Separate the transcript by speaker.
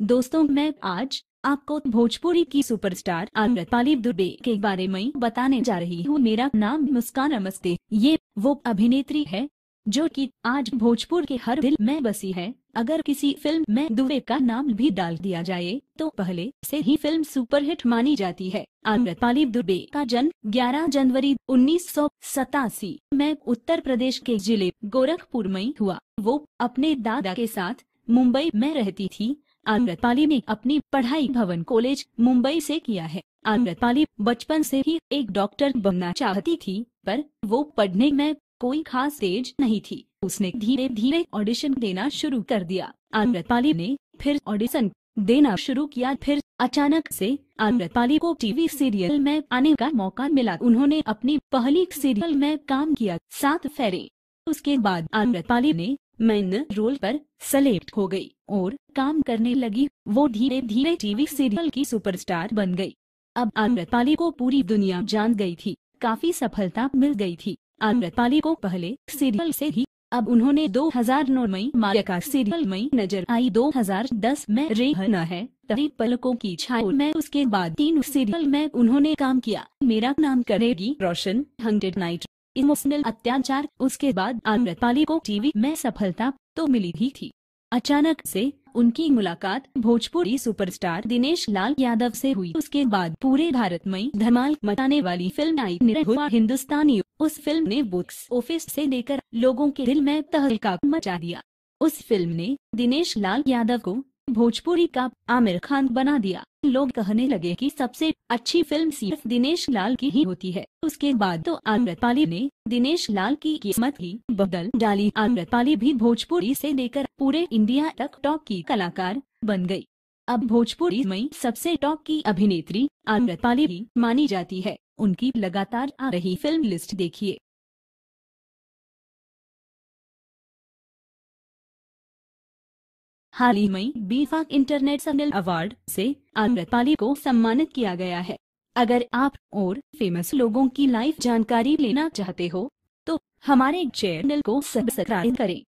Speaker 1: दोस्तों मैं आज आपको भोजपुरी की सुपरस्टार आम्रपाली दुबे के बारे में बताने जा रही हूँ मेरा नाम मुस्कान नमस्ते ये वो अभिनेत्री है जो कि आज भोजपुर के हर दिल में बसी है अगर किसी फिल्म में दुबे का नाम भी डाल दिया जाए तो पहले से ही फिल्म सुपरहिट मानी जाती है आम्रपाली दुबे का जन्म 11 जनवरी उन्नीस में उत्तर प्रदेश के जिले गोरखपुर में हुआ वो अपने दादा के साथ मुंबई में रहती थी पाली ने अपनी पढ़ाई भवन कॉलेज मुंबई से किया है पाली बचपन से ही एक डॉक्टर बनना चाहती थी पर वो पढ़ने में कोई खास तेज नहीं थी उसने धीरे धीरे ऑडिशन देना शुरू कर दिया पाली ने फिर ऑडिशन देना शुरू किया फिर अचानक से पाली को टीवी सीरियल में आने का मौका मिला उन्होंने अपनी पहली सीरियल में काम किया सात फेरे उसके बाद पाली ने मैं रोल पर सेलेक्ट हो गई और काम करने लगी वो धीरे धीरे टीवी सीरियल की सुपरस्टार बन गई अब पाली को पूरी दुनिया जान गई थी काफी सफलता मिल गई थी पाली को पहले सीरियल से ही अब उन्होंने 2009 नौ माया का सीरियल मई नजर आई 2010 में रेहना है तभी पलकों की छाओ में उसके बाद तीन सीरियल में उन्होंने काम किया मेरा नाम करेगी रोशन हंड्रेड नाइट इमोशनल अत्याचार उसके बाद आम्रपाली को टीवी में सफलता तो मिली ही थी अचानक से उनकी मुलाकात भोजपुरी सुपरस्टार दिनेश लाल यादव से हुई उसके बाद पूरे भारत में धमाल मचाने वाली फिल्म आई निरहुआ हिंदुस्तानी उस फिल्म ने बुक्स ऑफिस से लेकर लोगों के दिल में तहलका मचा दिया उस फिल्म ने दिनेश लाल यादव को भोजपुरी का आमिर खान बना दिया लोग कहने लगे कि सबसे अच्छी फिल्म सिर्फ दिनेश लाल की ही होती है उसके बाद तो आम्रपाली ने दिनेश लाल की किस्मत ही बदल डाली आम्रपाली भी भोजपुरी से लेकर पूरे इंडिया तक टॉप की कलाकार बन गई अब भोजपुरी में सबसे टॉप की अभिनेत्री आम्रपाली ही मानी जाती है उनकी लगातार आ रही फिल्म लिस्ट देखिए हाल ही में बीफाक इंटरनेशनल अवार्ड से अमृतपाली को सम्मानित किया गया है अगर आप और फेमस लोगों की लाइव जानकारी लेना चाहते हो तो हमारे चैनल को सब्सक्राइब करें